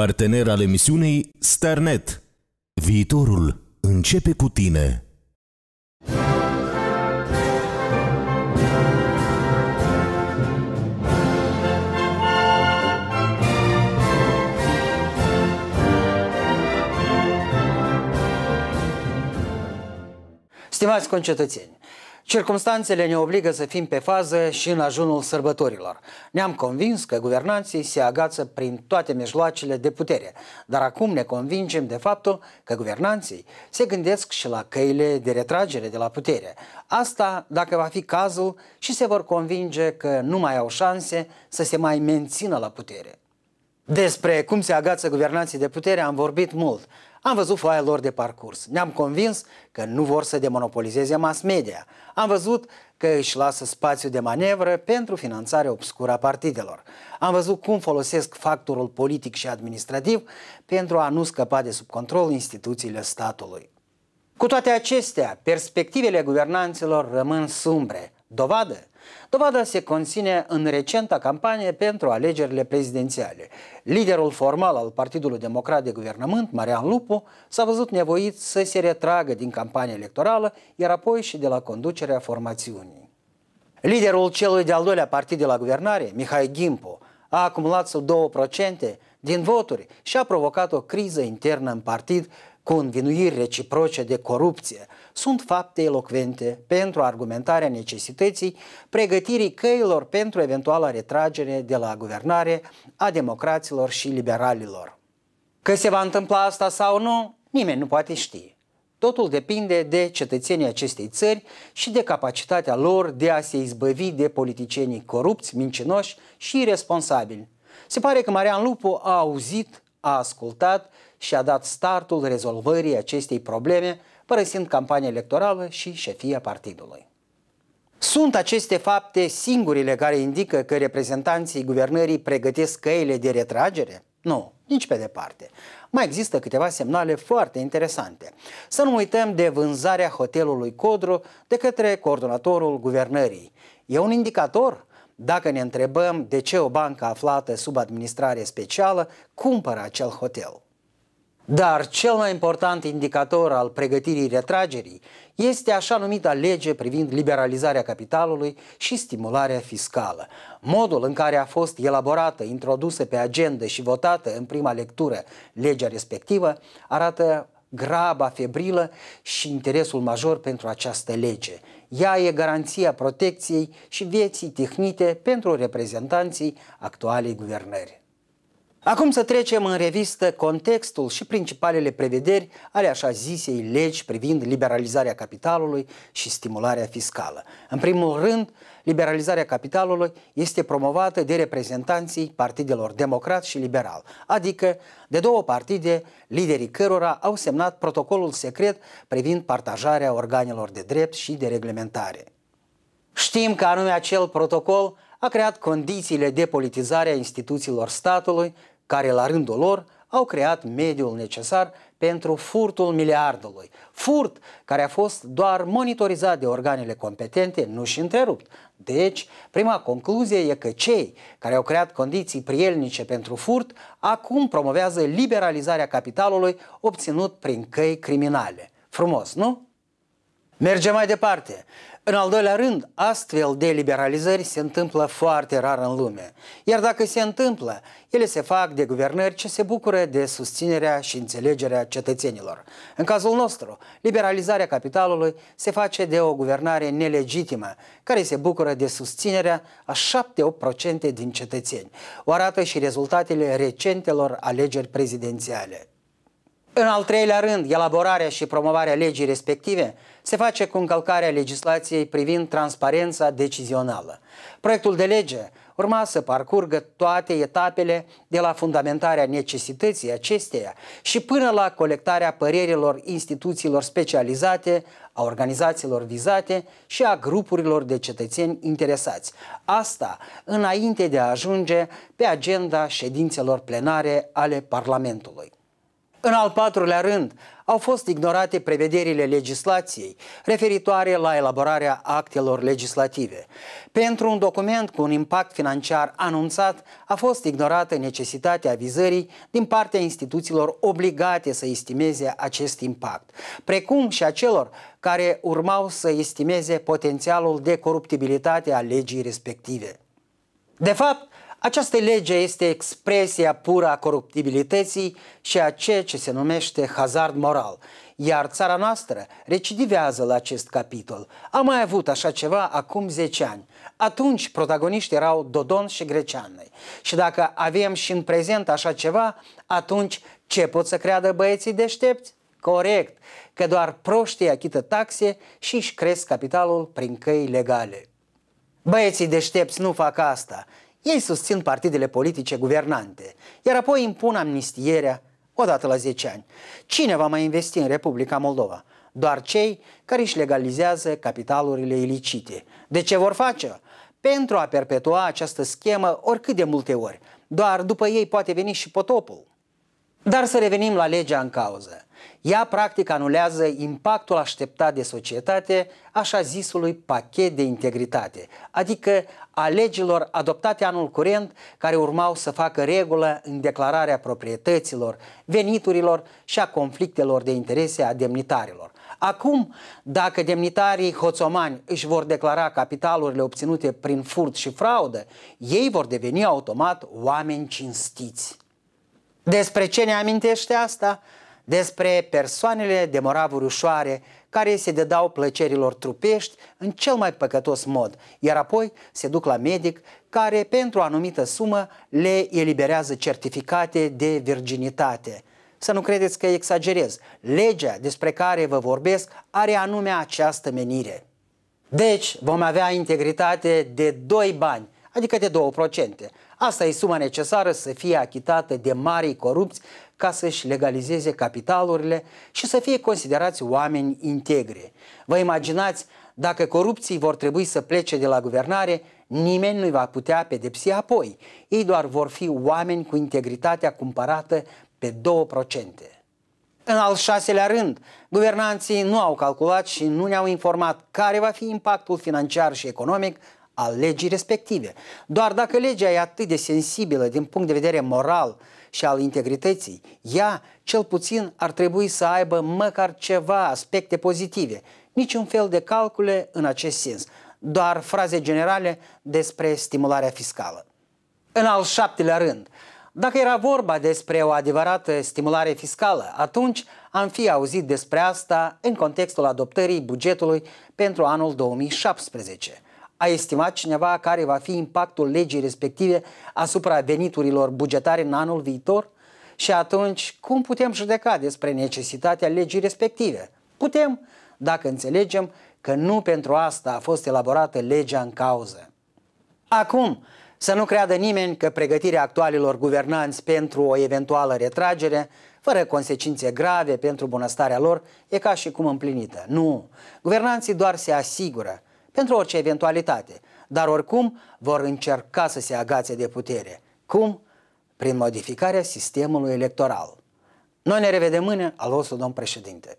Partener al emisiunii Starnet. Viitorul începe cu tine. Stimați concetățeni, Circumstanțele ne obligă să fim pe fază și în ajunul sărbătorilor. Ne-am convins că guvernanții se agață prin toate mijloacele de putere, dar acum ne convingem de faptul că guvernanții se gândesc și la căile de retragere de la putere. Asta dacă va fi cazul și se vor convinge că nu mai au șanse să se mai mențină la putere. Despre cum se agață guvernanții de putere am vorbit mult, am văzut foaia lor de parcurs. Ne-am convins că nu vor să demonopolizeze mass media. Am văzut că își lasă spațiu de manevră pentru finanțarea obscură a partidelor. Am văzut cum folosesc factorul politic și administrativ pentru a nu scăpa de sub control instituțiile statului. Cu toate acestea, perspectivele guvernanților rămân sumbre, dovadă Dovada se conține în recenta campanie pentru alegerile prezidențiale. Liderul formal al Partidului Democrat de Guvernământ, Marian Lupu, s-a văzut nevoit să se retragă din campania electorală, iar apoi și de la conducerea formațiunii. Liderul celui de-al doilea partid de la guvernare, Mihai Gimpu, a acumulat sub 2% din voturi și a provocat o criză internă în partid Convinuiri reciproce de corupție sunt fapte elocvente pentru argumentarea necesității pregătirii căilor pentru eventuala retragere de la guvernare a democraților și liberalilor. Că se va întâmpla asta sau nu, nimeni nu poate ști. Totul depinde de cetățenii acestei țări și de capacitatea lor de a se izbăvi de politicienii corupți, mincinoși și irresponsabili. Se pare că Marian Lupu a auzit a ascultat și a dat startul rezolvării acestei probleme, părăsind campania electorală și șefia partidului. Sunt aceste fapte singurile care indică că reprezentanții guvernării pregătesc căile de retragere? Nu, nici pe departe. Mai există câteva semnale foarte interesante. Să nu uităm de vânzarea hotelului Codru de către coordonatorul guvernării. E un indicator dacă ne întrebăm de ce o bancă aflată sub administrare specială cumpără acel hotel. Dar cel mai important indicator al pregătirii retragerii este așa numita lege privind liberalizarea capitalului și stimularea fiscală. Modul în care a fost elaborată, introdusă pe agenda și votată în prima lectură legea respectivă arată graba febrilă și interesul major pentru această lege. Ea e garanția protecției și vieții tehnite pentru reprezentanții actualei guvernări. Acum să trecem în revistă contextul și principalele prevederi ale așa zisei legi privind liberalizarea capitalului și stimularea fiscală. În primul rând, liberalizarea capitalului este promovată de reprezentanții partidelor democrat și liberal, adică de două partide, liderii cărora au semnat protocolul secret privind partajarea organelor de drept și de reglementare. Știm că anume acel protocol a creat condițiile de politizare a instituțiilor statului care la rândul lor au creat mediul necesar pentru furtul miliardului. Furt care a fost doar monitorizat de organele competente, nu și întrerupt. Deci, prima concluzie e că cei care au creat condiții prielnice pentru furt acum promovează liberalizarea capitalului obținut prin căi criminale. Frumos, nu? Mergem mai departe. În al doilea rând, astfel de liberalizări se întâmplă foarte rar în lume. Iar dacă se întâmplă, ele se fac de guvernări ce se bucură de susținerea și înțelegerea cetățenilor. În cazul nostru, liberalizarea capitalului se face de o guvernare nelegitimă, care se bucură de susținerea a 7-8% din cetățeni. O arată și rezultatele recentelor alegeri prezidențiale. În al treilea rând, elaborarea și promovarea legii respective – se face cu încălcarea legislației privind transparența decizională. Proiectul de lege urma să parcurgă toate etapele de la fundamentarea necesității acesteia și până la colectarea părerilor instituțiilor specializate, a organizațiilor vizate și a grupurilor de cetățeni interesați. Asta înainte de a ajunge pe agenda ședințelor plenare ale Parlamentului. În al patrulea rând, au fost ignorate prevederile legislației referitoare la elaborarea actelor legislative. Pentru un document cu un impact financiar anunțat, a fost ignorată necesitatea avizării din partea instituțiilor obligate să estimeze acest impact, precum și a celor care urmau să estimeze potențialul de coruptibilitate a legii respective. De fapt, această lege este expresia pură a coruptibilității și a ceea ce se numește hazard moral, iar țara noastră recidivează la acest capitol. A mai avut așa ceva acum 10 ani. Atunci protagoniști erau Dodon și Greceanei. Și dacă avem și în prezent așa ceva, atunci ce pot să creadă băieții deștepți? Corect, că doar proștii achită taxe și își cresc capitalul prin căi legale. Băieții deștepți nu fac asta ei susțin partidele politice guvernante, iar apoi impun amnistierea odată la 10 ani. Cine va mai investi în Republica Moldova? Doar cei care își legalizează capitalurile ilicite. De ce vor face? Pentru a perpetua această schemă oricât de multe ori. Doar după ei poate veni și potopul. Dar să revenim la legea în cauză. Ea practic anulează impactul așteptat de societate așa zisului pachet de integritate, adică a legilor adoptate anul curent care urmau să facă regulă în declararea proprietăților, veniturilor și a conflictelor de interese a demnitarilor. Acum, dacă demnitarii hoțomani își vor declara capitalurile obținute prin furt și fraudă, ei vor deveni automat oameni cinstiți. Despre ce ne amintește asta? despre persoanele de moravuri ușoare care se dedau plăcerilor trupești în cel mai păcătos mod, iar apoi se duc la medic care pentru o anumită sumă le eliberează certificate de virginitate. Să nu credeți că exagerez, legea despre care vă vorbesc are anume această menire. Deci vom avea integritate de doi bani, adică de 2%. Asta e suma necesară să fie achitată de marii corupți ca să-și legalizeze capitalurile și să fie considerați oameni integri. Vă imaginați, dacă corupții vor trebui să plece de la guvernare, nimeni nu-i va putea pedepsi apoi. Ei doar vor fi oameni cu integritatea cumpărată pe 2%. În al șaselea rând, guvernanții nu au calculat și nu ne-au informat care va fi impactul financiar și economic al legii respective. Doar dacă legea e atât de sensibilă din punct de vedere moral și al integrității, ea cel puțin ar trebui să aibă măcar ceva aspecte pozitive, niciun fel de calcule în acest sens, doar fraze generale despre stimularea fiscală. În al șaptelea rând, dacă era vorba despre o adevărată stimulare fiscală, atunci am fi auzit despre asta în contextul adoptării bugetului pentru anul 2017 a estimat cineva care va fi impactul legii respective asupra veniturilor bugetare în anul viitor? Și atunci, cum putem judeca despre necesitatea legii respective? Putem, dacă înțelegem că nu pentru asta a fost elaborată legea în cauză. Acum, să nu creadă nimeni că pregătirea actualilor guvernanți pentru o eventuală retragere, fără consecințe grave pentru bunăstarea lor, e ca și cum împlinită. Nu. Guvernanții doar se asigură pentru orice eventualitate, dar oricum vor încerca să se agațe de putere. Cum? Prin modificarea sistemului electoral. Noi ne revedem mâine, alosul domn președinte.